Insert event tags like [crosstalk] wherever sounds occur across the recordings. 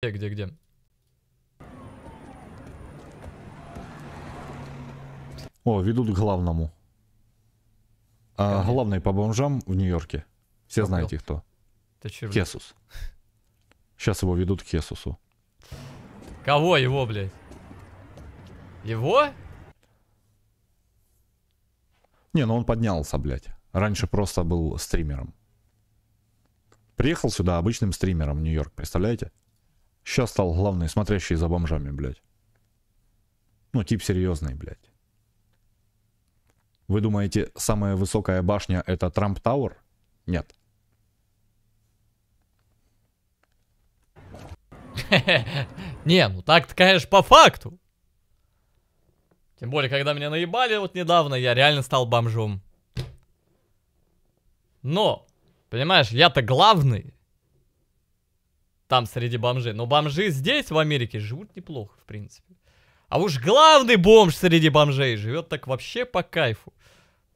Где, где, где? О, ведут к главному. А, главный по бомжам в Нью-Йорке. Все Побыл. знаете кто. Ты че, блядь? Сейчас его ведут к Хесусу. Кого его, блядь? Его? Не, ну он поднялся, блядь. Раньше просто был стримером. Приехал сюда обычным стримером в Нью-Йорк, представляете? Сейчас стал главный смотрящий за бомжами, блядь. Ну, тип серьезный, блядь. Вы думаете, самая высокая башня это Трамп Тауэр? Нет. [laughs] Не, ну так-то, конечно, по факту. Тем более, когда меня наебали вот недавно, я реально стал бомжом. Но, понимаешь, я-то главный. Там среди бомжей. Но бомжи здесь, в Америке, живут неплохо, в принципе. А уж главный бомж среди бомжей живет так вообще по кайфу.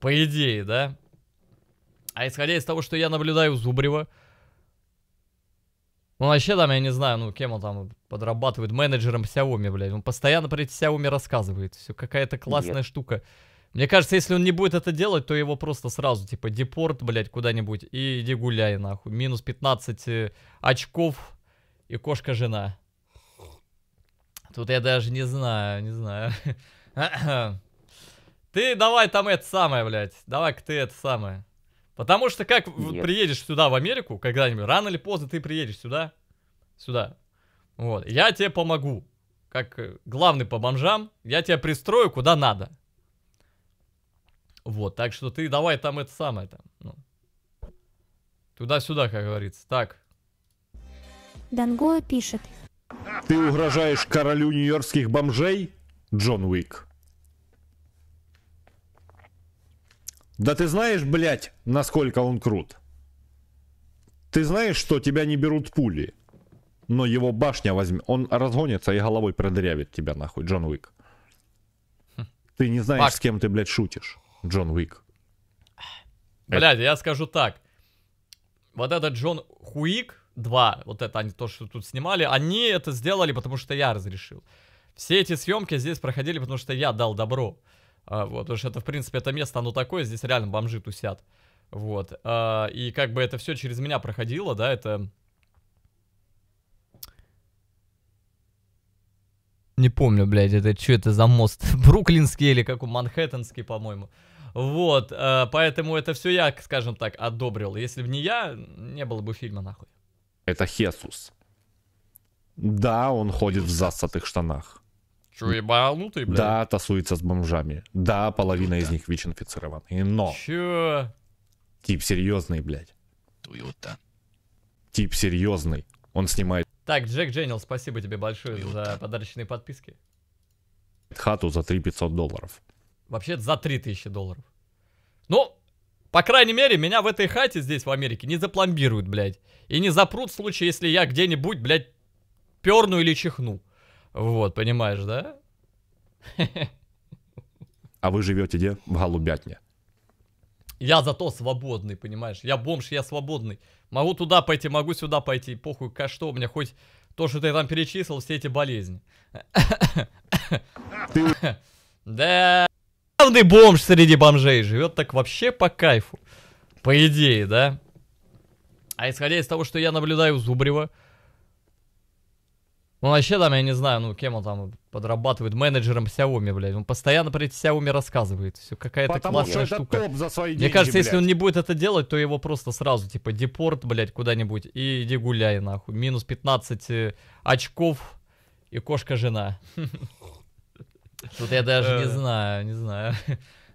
По идее, да? А исходя из того, что я наблюдаю у Зубрева, он ну, вообще там, я не знаю, ну, кем он там подрабатывает, менеджером Xiaomi, блядь. Он постоянно про эти Xiaomi рассказывает. Все, какая-то классная Нет. штука. Мне кажется, если он не будет это делать, то его просто сразу, типа, депорт, блядь, куда-нибудь. И иди гуляй, нахуй. Минус 15 э, очков и кошка-жена. Тут я даже не знаю, не знаю. [coughs] Ты давай там это самое, блядь. Давай-ка ты это самое. Потому что как Нет. приедешь сюда, в Америку, когда-нибудь, рано или поздно ты приедешь сюда, сюда. Вот, я тебе помогу. Как э, главный по бомжам, я тебя пристрою куда надо. Вот, так что ты давай там это самое там. Ну. Туда-сюда, как говорится. Так. Дангоа пишет. Ты угрожаешь королю нью-йоркских бомжей, Джон Уик? Да ты знаешь, блядь, насколько он крут. Ты знаешь, что тебя не берут пули, но его башня возьмет. Он разгонится и головой продырявит тебя, нахуй, Джон Уик. Ты не знаешь, Пак. с кем ты, блядь, шутишь, Джон Уик. Блядь, Это... я скажу так. Вот этот Джон Хуик, 2, вот это они то, что тут снимали, они это сделали, потому что я разрешил. Все эти съемки здесь проходили, потому что я дал добро. А, вот, потому что это, в принципе, это место, оно такое, здесь реально бомжи тусят. Вот, а, и как бы это все через меня проходило, да, это... Не помню, блядь, это что это за мост? [laughs] Бруклинский или как у Манхэттенский, по-моему. Вот, а, поэтому это все я, скажем так, одобрил. Если бы не я, не было бы фильма нахуй. Это Хесус. Да, он ходит в засатых штанах. Че, ебанутый, блядь? Да, тасуется с бомжами. Да, половина из них ВИЧ-инфицированы. Но... Че? Тип серьезный, блядь. Туюта. Тип серьезный. Он снимает... Так, Джек Дженнил, спасибо тебе большое Туюта. за подарочные подписки. Хату за 3 500 долларов. Вообще за 3 тысячи долларов. Ну, Но... По крайней мере, меня в этой хате здесь, в Америке, не запломбируют, блядь. И не запрут в случае, если я где-нибудь, блядь, перну или чихну. Вот, понимаешь, да? А вы живете где? В Голубятне. Я зато свободный, понимаешь? Я бомж, я свободный. Могу туда пойти, могу сюда пойти. Похуй, ка что у меня хоть то, что ты там перечислил, все эти болезни. Ты... [laughs] Да главный бомж среди бомжей живет так вообще по кайфу. По идее, да? А исходя из того, что я наблюдаю у Зубрева, ну вообще там, я не знаю, ну кем он там подрабатывает, менеджером Xiaomi, блядь. Он постоянно про эти Xiaomi рассказывает. Все, какая-то классная что штука. топ за свои деньги, Мне кажется, блядь. если он не будет это делать, то его просто сразу, типа, депорт, блядь, куда-нибудь и иди гуляй, нахуй. Минус 15 э, очков и кошка-жена. [laughs] Тут я даже не э. знаю, не знаю.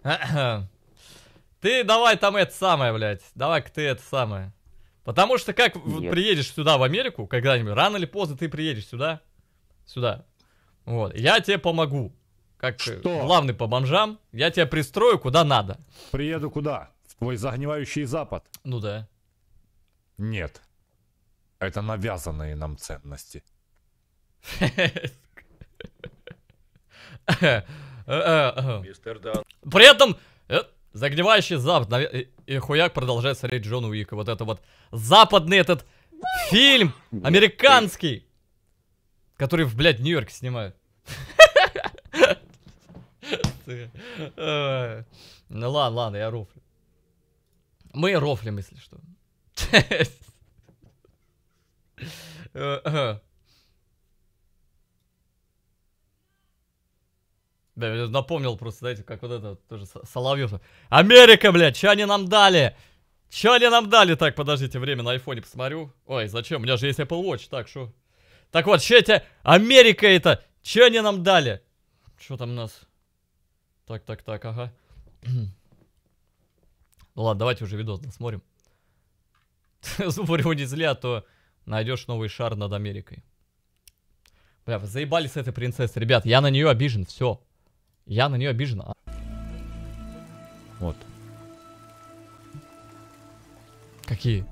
[coughs] Ты давай там это самое, блядь. Давай-ка ты это самое. Потому что как Нет. приедешь сюда, в Америку, когда-нибудь, рано или поздно ты приедешь сюда, сюда. Вот, я тебе помогу. Как что? главный по бомжам, я тебя пристрою куда надо. Приеду куда? В твой загнивающий запад? Ну да. Нет. Это навязанные нам ценности. [laughs] Мистер Дан. При этом... Э, загнивающий запад. И хуяк продолжает смотреть Джон Уика. Вот это вот западный этот фильм. Американский. Который, в блядь, Нью-Йорк снимают. Ну ладно, ладно, я рофлю. Мы рофлим, если что. Да, напомнил просто, знаете, как вот это тоже Соловьев. Америка, блядь, что они нам дали? Что они нам дали? Так, подождите, время на айфоне посмотрю. Ой, зачем? У меня же есть Apple Watch, так, что? Так вот, что это? Америка это? Что они нам дали? Что там у нас? Так, так, так, ага. [clears throat] ну ладно, давайте уже видос досмотрим. [laughs] Зубы его не зля, а то найдешь новый шар над Америкой. Бля, вы заебали с этой принцессой. Ребят, я на нее обижен, все. Я на нее обижена. Вот. Какие?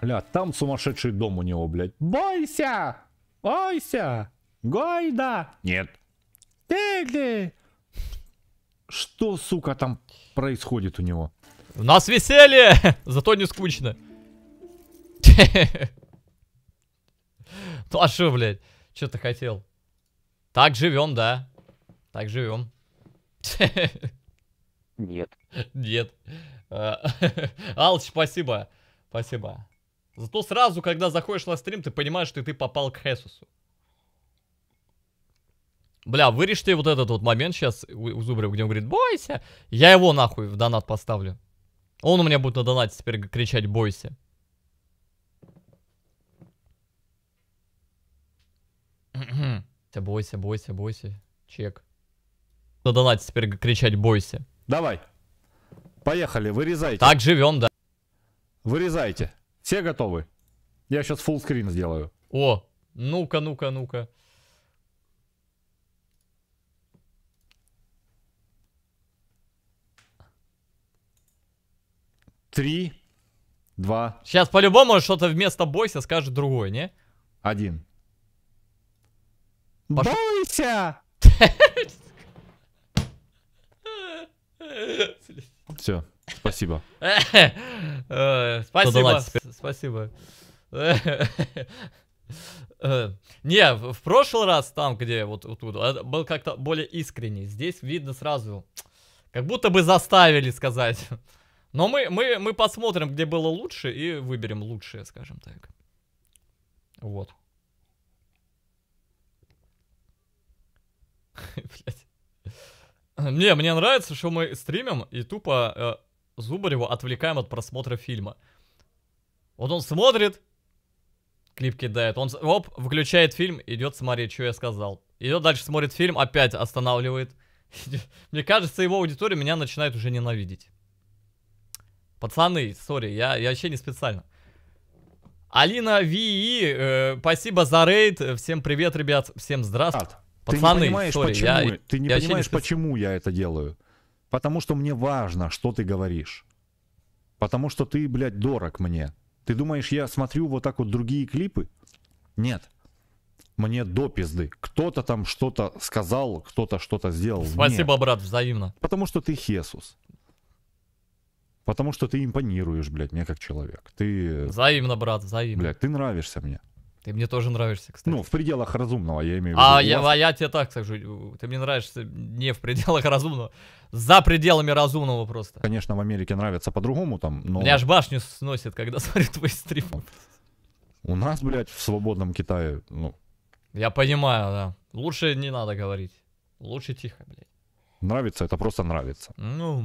Бля, там сумасшедший дом у него, блядь. Бойся! Бойся! Гойда! Нет. Бегли! Что, сука, там происходит у него? У нас веселье! [laughs] Зато не скучно. [laughs] Ну а что, блядь? Что ты хотел? Так живем, да. Так живем. Нет. Нет. А, [laughs] Алч, спасибо. Спасибо. Зато сразу, когда заходишь на стрим, ты понимаешь, что ты попал к Хесусу. Бля, вырежьте вот этот вот момент сейчас у Зубрев, где он говорит, бойся. Я его нахуй в донат поставлю. Он у меня будет на донате теперь кричать, бойся. Бойся, бойся, бойся, бойся. Чек. Надо лать теперь кричать бойся. Давай. Поехали, вырезайте. Так живем, да. Вырезайте. Все готовы? Я сейчас full скрин сделаю. О, ну-ка, ну-ка, ну-ка. Три, два. Сейчас по-любому что-то вместо бойся скажет другой, не? Один. Пошел. Бойся! Все, спасибо. Спасибо, спасибо. Не, в прошлый раз там, где вот тут, а, был как-то более искренний. Здесь видно сразу, как будто бы заставили сказать. Но мы, мы, мы посмотрим, где было лучше, и выберем лучшее, скажем так. Вот. [laughs] Не, мне нравится, что мы стримим и тупо э, Зубарева отвлекаем от просмотра фильма. Вот он смотрит, клип кидает, он оп, включает фильм, идет смотреть, что я сказал. Идет дальше, смотрит фильм, опять останавливает. [laughs] Мне кажется, его аудитория меня начинает уже ненавидеть. Пацаны, сори, я, я вообще не специально. Алина ВИ, э, спасибо за рейд, всем привет, ребят, всем здравствуйте. Пацаны, ты не понимаешь, sorry, почему, я, ты не я понимаешь, не почему я это делаю. Потому что мне важно, что ты говоришь. Потому что ты, блядь, дорог мне. Ты думаешь, я смотрю вот так вот другие клипы? Нет. Мне до пизды. Кто-то там что-то сказал, кто-то что-то сделал. Спасибо, Нет. брат, взаимно. Потому что ты Хесус. Потому что ты импонируешь, блядь, мне как человек. Ты... Взаимно, брат, взаимно. Блядь, ты нравишься мне. Ты мне тоже нравишься, кстати. Ну, в пределах разумного, я имею в а виду. А, я, а я тебе так скажу, ты мне нравишься не в пределах разумного, за пределами разумного просто. Конечно, в Америке нравится по-другому там, но... Меня аж башню сносит, когда [laughs] смотрит твой стрим. У нас, блядь, в свободном Китае, ну... Я понимаю, да. Лучше не надо говорить. Лучше тихо, блядь. Нравится, это просто нравится. Ну...